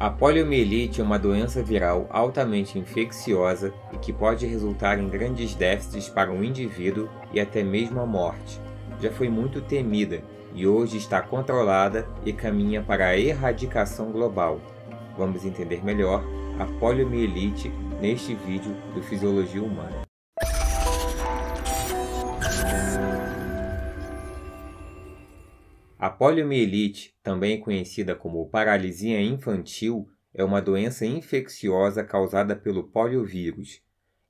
A poliomielite é uma doença viral altamente infecciosa e que pode resultar em grandes déficits para o indivíduo e até mesmo a morte. Já foi muito temida e hoje está controlada e caminha para a erradicação global. Vamos entender melhor a poliomielite neste vídeo do Fisiologia Humana. A poliomielite, também conhecida como paralisia infantil, é uma doença infecciosa causada pelo poliovírus.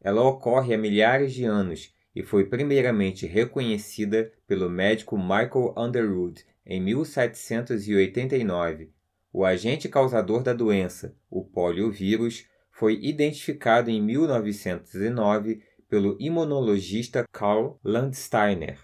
Ela ocorre há milhares de anos e foi primeiramente reconhecida pelo médico Michael Underwood em 1789. O agente causador da doença, o poliovírus, foi identificado em 1909 pelo imunologista Karl Landsteiner.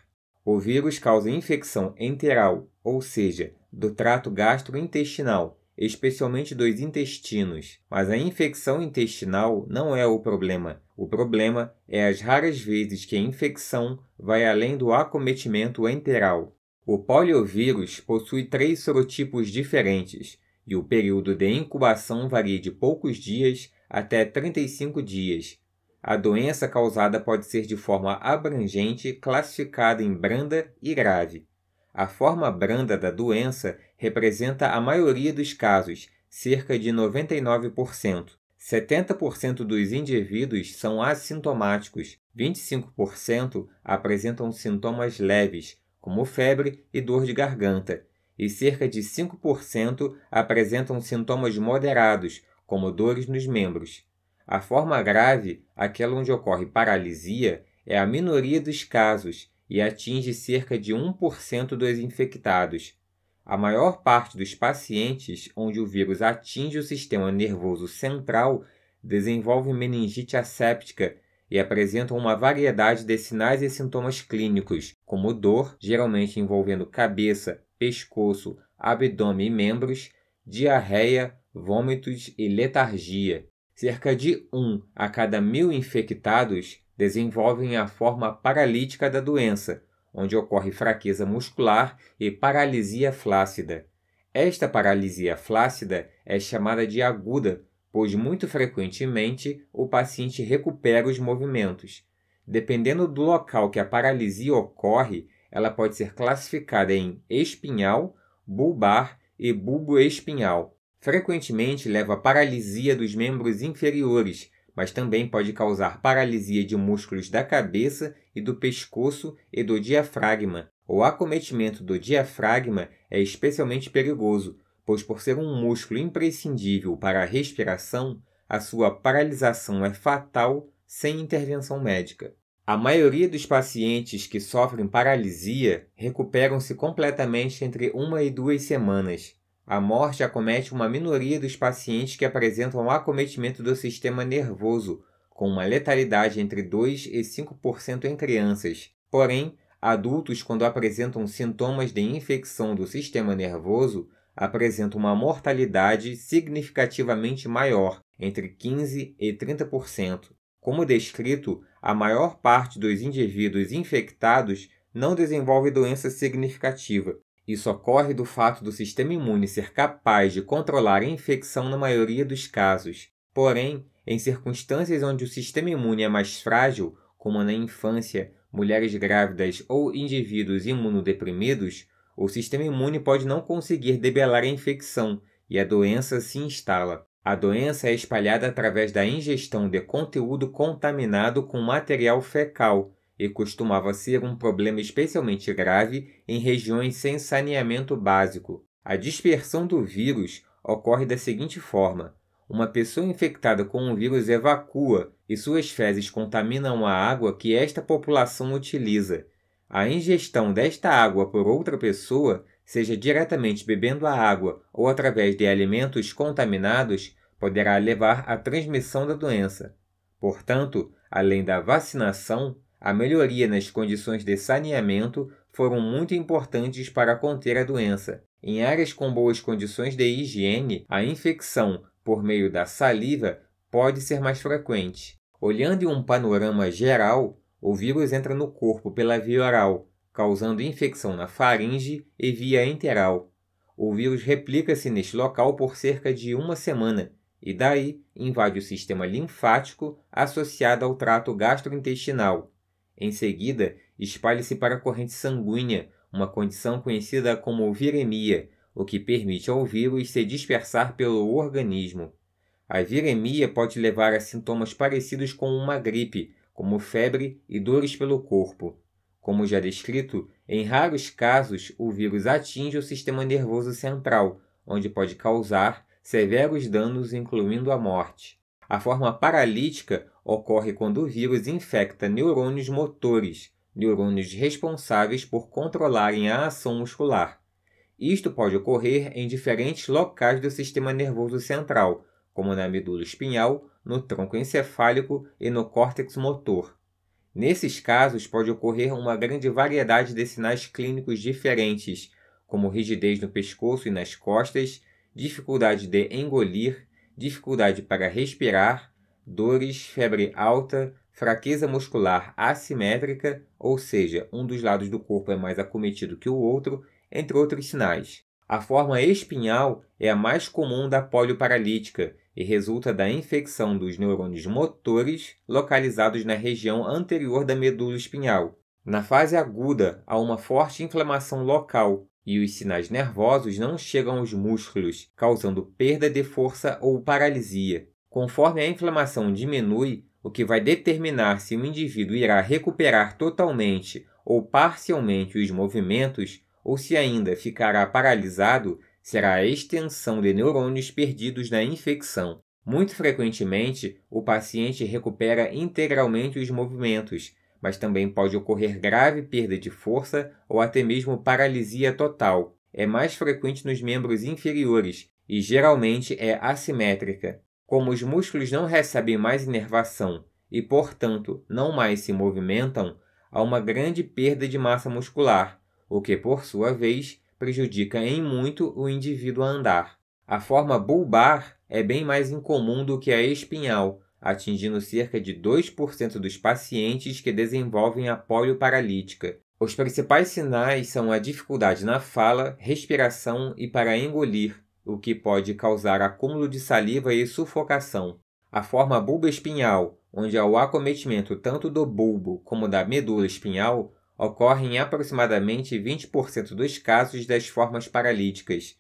O vírus causa infecção enteral, ou seja, do trato gastrointestinal, especialmente dos intestinos. Mas a infecção intestinal não é o problema. O problema é as raras vezes que a infecção vai além do acometimento enteral. O poliovírus possui três sorotipos diferentes e o período de incubação varia de poucos dias até 35 dias, a doença causada pode ser de forma abrangente classificada em branda e grave. A forma branda da doença representa a maioria dos casos, cerca de 99%. 70% dos indivíduos são assintomáticos, 25% apresentam sintomas leves, como febre e dor de garganta, e cerca de 5% apresentam sintomas moderados, como dores nos membros. A forma grave, aquela onde ocorre paralisia, é a minoria dos casos e atinge cerca de 1% dos infectados. A maior parte dos pacientes onde o vírus atinge o sistema nervoso central desenvolve meningite asséptica e apresentam uma variedade de sinais e sintomas clínicos, como dor, geralmente envolvendo cabeça, pescoço, abdômen e membros, diarreia, vômitos e letargia cerca de um a cada mil infectados desenvolvem a forma paralítica da doença, onde ocorre fraqueza muscular e paralisia flácida. Esta paralisia flácida é chamada de aguda, pois muito frequentemente o paciente recupera os movimentos. Dependendo do local que a paralisia ocorre, ela pode ser classificada em espinhal, bulbar e bulboespinhal. Frequentemente leva paralisia dos membros inferiores, mas também pode causar paralisia de músculos da cabeça e do pescoço e do diafragma. O acometimento do diafragma é especialmente perigoso, pois, por ser um músculo imprescindível para a respiração, a sua paralisação é fatal sem intervenção médica. A maioria dos pacientes que sofrem paralisia recuperam-se completamente entre uma e duas semanas, a morte acomete uma minoria dos pacientes que apresentam acometimento do sistema nervoso, com uma letalidade entre 2 e 5% em crianças. Porém, adultos, quando apresentam sintomas de infecção do sistema nervoso, apresentam uma mortalidade significativamente maior, entre 15 e 30%. Como descrito, a maior parte dos indivíduos infectados não desenvolve doença significativa, isso ocorre do fato do sistema imune ser capaz de controlar a infecção na maioria dos casos. Porém, em circunstâncias onde o sistema imune é mais frágil, como na infância, mulheres grávidas ou indivíduos imunodeprimidos, o sistema imune pode não conseguir debelar a infecção e a doença se instala. A doença é espalhada através da ingestão de conteúdo contaminado com material fecal, e costumava ser um problema especialmente grave em regiões sem saneamento básico. A dispersão do vírus ocorre da seguinte forma: uma pessoa infectada com o vírus evacua e suas fezes contaminam a água que esta população utiliza. A ingestão desta água por outra pessoa, seja diretamente bebendo a água ou através de alimentos contaminados, poderá levar à transmissão da doença. Portanto, além da vacinação, a melhoria nas condições de saneamento foram muito importantes para conter a doença. Em áreas com boas condições de higiene, a infecção por meio da saliva pode ser mais frequente. Olhando em um panorama geral, o vírus entra no corpo pela via oral, causando infecção na faringe e via enteral. O vírus replica-se neste local por cerca de uma semana e daí invade o sistema linfático associado ao trato gastrointestinal, em seguida, espalha-se para a corrente sanguínea, uma condição conhecida como viremia, o que permite ao vírus se dispersar pelo organismo. A viremia pode levar a sintomas parecidos com uma gripe, como febre e dores pelo corpo. Como já descrito, em raros casos o vírus atinge o sistema nervoso central, onde pode causar severos danos, incluindo a morte. A forma paralítica ocorre quando o vírus infecta neurônios motores, neurônios responsáveis por controlarem a ação muscular. Isto pode ocorrer em diferentes locais do sistema nervoso central, como na medula espinhal, no tronco encefálico e no córtex motor. Nesses casos, pode ocorrer uma grande variedade de sinais clínicos diferentes, como rigidez no pescoço e nas costas, dificuldade de engolir, dificuldade para respirar, dores, febre alta, fraqueza muscular assimétrica, ou seja, um dos lados do corpo é mais acometido que o outro, entre outros sinais. A forma espinhal é a mais comum da polioparalítica e resulta da infecção dos neurônios motores localizados na região anterior da medula espinhal. Na fase aguda, há uma forte inflamação local, e os sinais nervosos não chegam aos músculos, causando perda de força ou paralisia. Conforme a inflamação diminui, o que vai determinar se o indivíduo irá recuperar totalmente ou parcialmente os movimentos, ou se ainda ficará paralisado, será a extensão de neurônios perdidos na infecção. Muito frequentemente, o paciente recupera integralmente os movimentos, mas também pode ocorrer grave perda de força ou até mesmo paralisia total. É mais frequente nos membros inferiores e geralmente é assimétrica. Como os músculos não recebem mais inervação e, portanto, não mais se movimentam, há uma grande perda de massa muscular, o que, por sua vez, prejudica em muito o indivíduo a andar. A forma bulbar é bem mais incomum do que a espinhal, atingindo cerca de 2% dos pacientes que desenvolvem a polioparalítica. Os principais sinais são a dificuldade na fala, respiração e para engolir, o que pode causar acúmulo de saliva e sufocação. A forma bulboespinhal, onde há o acometimento tanto do bulbo como da medula espinhal, ocorre em aproximadamente 20% dos casos das formas paralíticas.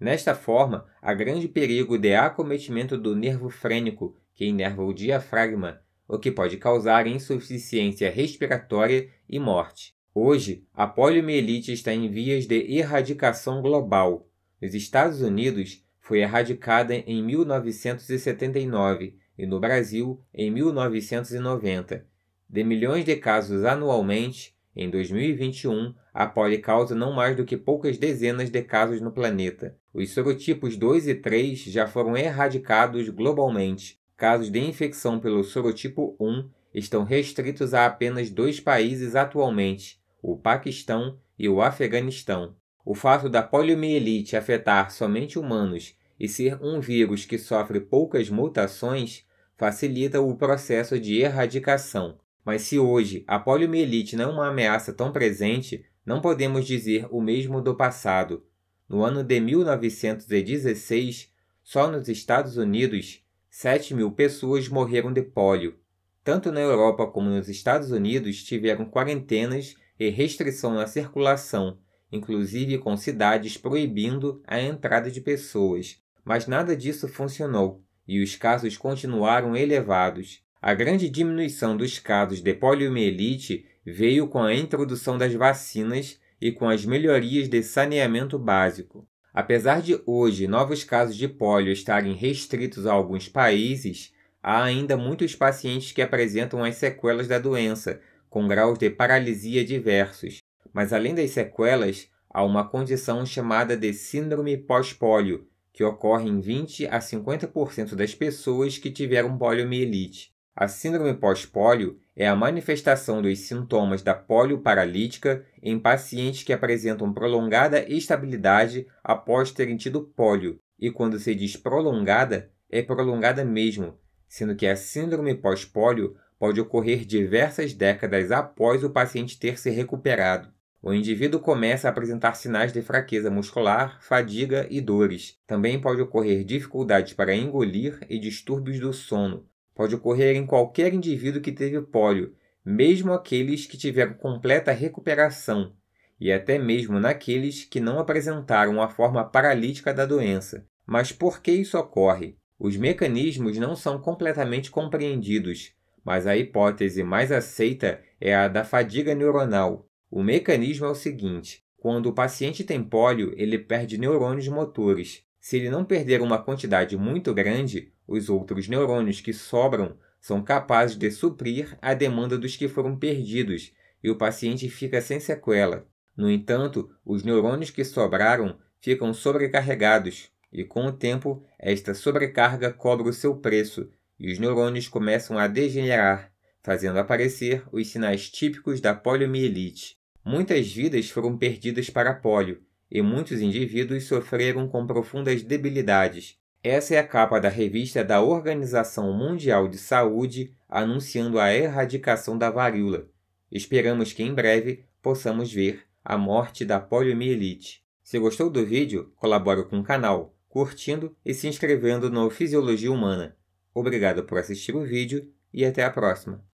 Nesta forma, há grande perigo de acometimento do nervo frênico, que inerva o diafragma, o que pode causar insuficiência respiratória e morte. Hoje, a poliomielite está em vias de erradicação global. Nos Estados Unidos, foi erradicada em 1979 e no Brasil em 1990. De milhões de casos anualmente, em 2021, a polio causa não mais do que poucas dezenas de casos no planeta. Os sorotipos 2 e 3 já foram erradicados globalmente, casos de infecção pelo sorotipo 1 estão restritos a apenas dois países atualmente, o Paquistão e o Afeganistão. O fato da poliomielite afetar somente humanos e ser um vírus que sofre poucas mutações facilita o processo de erradicação. Mas se hoje a poliomielite não é uma ameaça tão presente, não podemos dizer o mesmo do passado. No ano de 1916, só nos Estados Unidos 7 mil pessoas morreram de pólio. Tanto na Europa como nos Estados Unidos tiveram quarentenas e restrição na circulação, inclusive com cidades proibindo a entrada de pessoas. Mas nada disso funcionou e os casos continuaram elevados. A grande diminuição dos casos de poliomielite veio com a introdução das vacinas e com as melhorias de saneamento básico. Apesar de hoje novos casos de pólio estarem restritos a alguns países, há ainda muitos pacientes que apresentam as sequelas da doença, com graus de paralisia diversos. Mas além das sequelas, há uma condição chamada de síndrome pós-pólio, que ocorre em 20 a 50% das pessoas que tiveram poliomielite. A síndrome pós-pólio é a manifestação dos sintomas da polio paralítica em pacientes que apresentam prolongada estabilidade após terem tido polio, e quando se diz prolongada, é prolongada mesmo, sendo que a síndrome pós-polio pode ocorrer diversas décadas após o paciente ter se recuperado. O indivíduo começa a apresentar sinais de fraqueza muscular, fadiga e dores. Também pode ocorrer dificuldades para engolir e distúrbios do sono, pode ocorrer em qualquer indivíduo que teve pólio, mesmo aqueles que tiveram completa recuperação, e até mesmo naqueles que não apresentaram a forma paralítica da doença. Mas por que isso ocorre? Os mecanismos não são completamente compreendidos, mas a hipótese mais aceita é a da fadiga neuronal. O mecanismo é o seguinte: quando o paciente tem pólio, ele perde neurônios motores, se ele não perder uma quantidade muito grande, os outros neurônios que sobram são capazes de suprir a demanda dos que foram perdidos e o paciente fica sem sequela. No entanto, os neurônios que sobraram ficam sobrecarregados e, com o tempo, esta sobrecarga cobra o seu preço e os neurônios começam a degenerar, fazendo aparecer os sinais típicos da poliomielite. Muitas vidas foram perdidas para a polio e muitos indivíduos sofreram com profundas debilidades. Essa é a capa da revista da Organização Mundial de Saúde anunciando a erradicação da varíola. Esperamos que em breve possamos ver a morte da poliomielite. Se gostou do vídeo, colabore com o canal, curtindo e se inscrevendo no Fisiologia Humana. Obrigado por assistir o vídeo e até a próxima.